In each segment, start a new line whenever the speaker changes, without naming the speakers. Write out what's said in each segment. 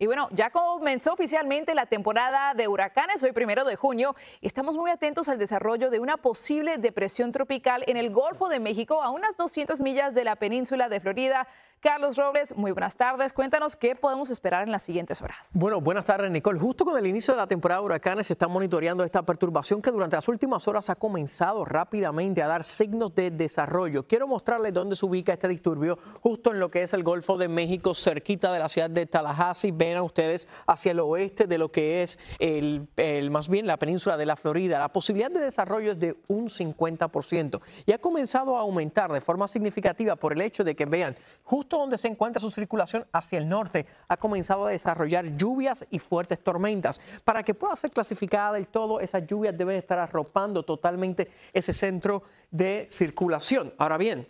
Y bueno, ya comenzó oficialmente la temporada de huracanes hoy primero de junio estamos muy atentos al desarrollo de una posible depresión tropical en el Golfo de México a unas 200 millas de la península de Florida. Carlos Robles, muy buenas tardes. Cuéntanos qué podemos esperar en las siguientes horas.
Bueno, buenas tardes, Nicole. Justo con el inicio de la temporada de huracanes se está monitoreando esta perturbación que durante las últimas horas ha comenzado rápidamente a dar signos de desarrollo. Quiero mostrarles dónde se ubica este disturbio, justo en lo que es el Golfo de México, cerquita de la ciudad de Tallahassee, a ustedes hacia el oeste de lo que es el, más bien la península de la Florida. La posibilidad de desarrollo es de un 50% y ha comenzado a aumentar de forma significativa por el hecho de que vean, justo donde se encuentra su circulación hacia el norte, ha comenzado a desarrollar lluvias y fuertes tormentas. Para que pueda ser clasificada del todo, esas lluvias deben estar arropando totalmente ese centro de circulación. Ahora bien,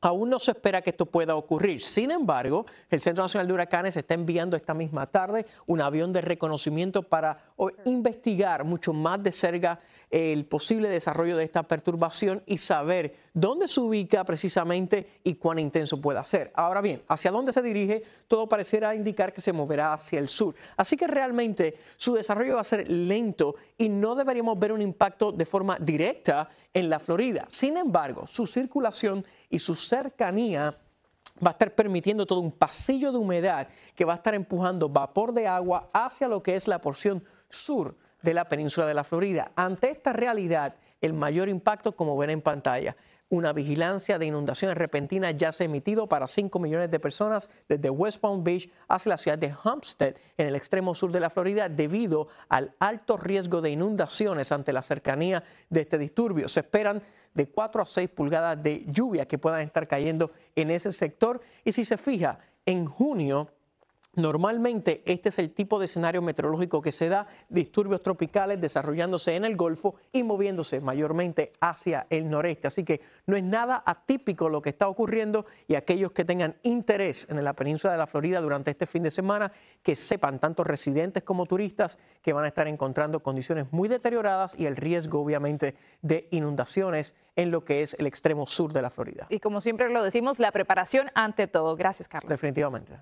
Aún no se espera que esto pueda ocurrir. Sin embargo, el Centro Nacional de Huracanes está enviando esta misma tarde un avión de reconocimiento para investigar mucho más de cerca el posible desarrollo de esta perturbación y saber dónde se ubica precisamente y cuán intenso puede ser. Ahora bien, hacia dónde se dirige, todo parecerá indicar que se moverá hacia el sur. Así que realmente su desarrollo va a ser lento y no deberíamos ver un impacto de forma directa en la Florida. Sin embargo, su circulación y su cercanía va a estar permitiendo todo un pasillo de humedad que va a estar empujando vapor de agua hacia lo que es la porción sur de la península de la Florida. Ante esta realidad, el mayor impacto, como ven en pantalla, una vigilancia de inundaciones repentinas ya se ha emitido para 5 millones de personas desde West Palm Beach hacia la ciudad de Homestead, en el extremo sur de la Florida, debido al alto riesgo de inundaciones ante la cercanía de este disturbio. Se esperan de 4 a 6 pulgadas de lluvia que puedan estar cayendo en ese sector. Y si se fija, en junio Normalmente este es el tipo de escenario meteorológico que se da, disturbios tropicales desarrollándose en el Golfo y moviéndose mayormente hacia el noreste. Así que no es nada atípico lo que está ocurriendo y aquellos que tengan interés en la península de la Florida durante este fin de semana, que sepan tanto residentes como turistas que van a estar encontrando condiciones muy deterioradas y el riesgo obviamente de inundaciones en lo que es el extremo sur de la Florida. Y
como siempre lo decimos, la preparación ante todo. Gracias, Carlos.
Definitivamente.